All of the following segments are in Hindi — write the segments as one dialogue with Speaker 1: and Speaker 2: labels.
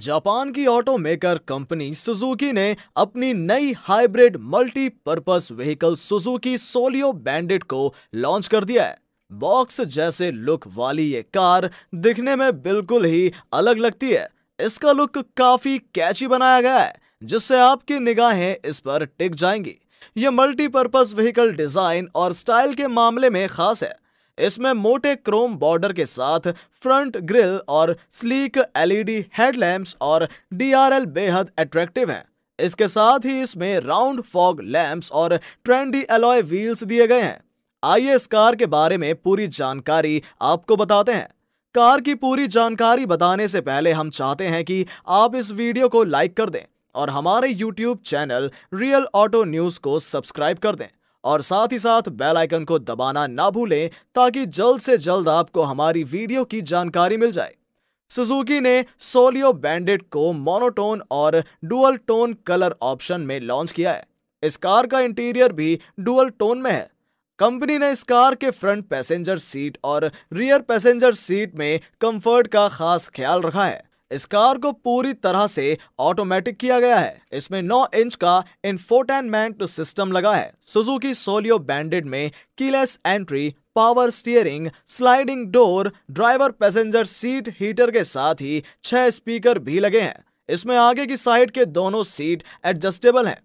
Speaker 1: जापान की ऑटो मेकर कंपनी सुजुकी ने अपनी नई hybrid multipurpose vehicle Suzuki Solio Bandit को लॉन्च कर दिया है बॉक्स जैसे लुक वाली ये कार दिखने में बिल्कुल ही अलग लगती है इसका लुक काफी कैची बनाया गया है जिससे आपकी निगाहें इस पर टिक जाएंगी यह मल्टीपर्पस व्हीकल डिजाइन और स्टाइल के मामले में खास है इसमें मोटे क्रोम बॉर्डर के साथ फ्रंट ग्रिल और स्लीक एलईडी हेडलैम्प्स और डीआरएल बेहद अट्रैक्टिव हैं इसके साथ ही इसमें राउंड फॉग लैम्प्स और ट्रेंडी एलॉय व्हील्स दिए गए हैं आइए इस कार के बारे में पूरी जानकारी आपको बताते हैं कार की पूरी जानकारी बताने से पहले हम चाहते हैं कि आप इस वीडियो को लाइक कर दें और हमारे YouTube channel real auto news को सब्सक्राइब कर दें और साथ ही साथ बेल आइकन को दबाना ना भूलें ताकि जल्द से जल्द आपको हमारी वीडियो की जानकारी मिल जाए सुजुकी ने सोलियो बैंडेड को मोनोटोन और डुअल टोन कलर ऑप्शन में लॉन्च किया है इस कार का इंटीरियर भी डुअल टोन में है कंपनी ने इस कार के फ्रंट पैसेंजर सीट और रियर पैसेंजर सीट में कंफर्ट का खास ख्याल रखा है इस कार को पूरी तरह से ऑटोमेटिक किया गया है इसमें 9 इंच का इन्फोटेनमेंट सिस्टम लगा है सुजुकी सोलियो बैंडेड में keyless entry power steering sliding door driver passenger seat heater के साथ ही छह स्पीकर भी लगे हैं इसमें आगे की साइड के दोनों सीट एडजस्टेबल हैं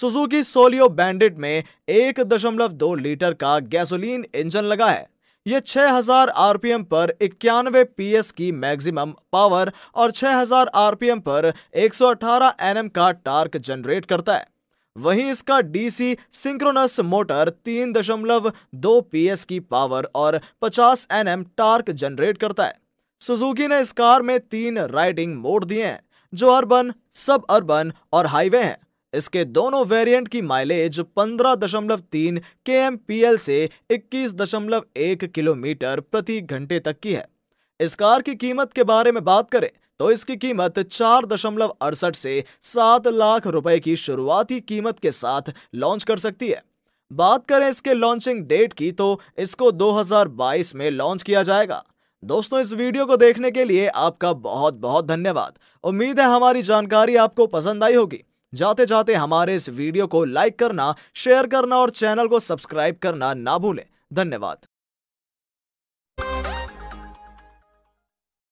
Speaker 1: सुजुकी सोलियो बैंडेड में एक दशमलव दो लीटर का गैसोलीन इंजन लगा है ये 6000 आरपीएम पर इक्यानवे पीएस की मैक्सिमम पावर और 6000 आरपीएम पर 118 एनएम का टार्क जनरेट करता है वहीं इसका डीसी सिंक्रोनस मोटर 3.2 पीएस की पावर और 50 एनएम टार्क जनरेट करता है सुजुकी ने इस कार में तीन राइडिंग मोड दिए हैं जो अर्बन सब अर्बन और हाईवे हैं इसके दोनों वेरिएंट की माइलेज 15.3 दशमलव से 21.1 किलोमीटर प्रति घंटे तक की है इस कार की कीमत के बारे में बात करें तो इसकी कीमत चार दशमलव अड़सठ से सात लाख रुपए की शुरुआती कीमत के साथ लॉन्च कर सकती है बात करें इसके लॉन्चिंग डेट की तो इसको 2022 में लॉन्च किया जाएगा दोस्तों इस वीडियो को देखने के लिए आपका बहुत बहुत धन्यवाद उम्मीद है हमारी जानकारी आपको पसंद आई होगी जाते जाते हमारे इस वीडियो को लाइक करना शेयर करना और चैनल को सब्सक्राइब करना ना भूलें धन्यवाद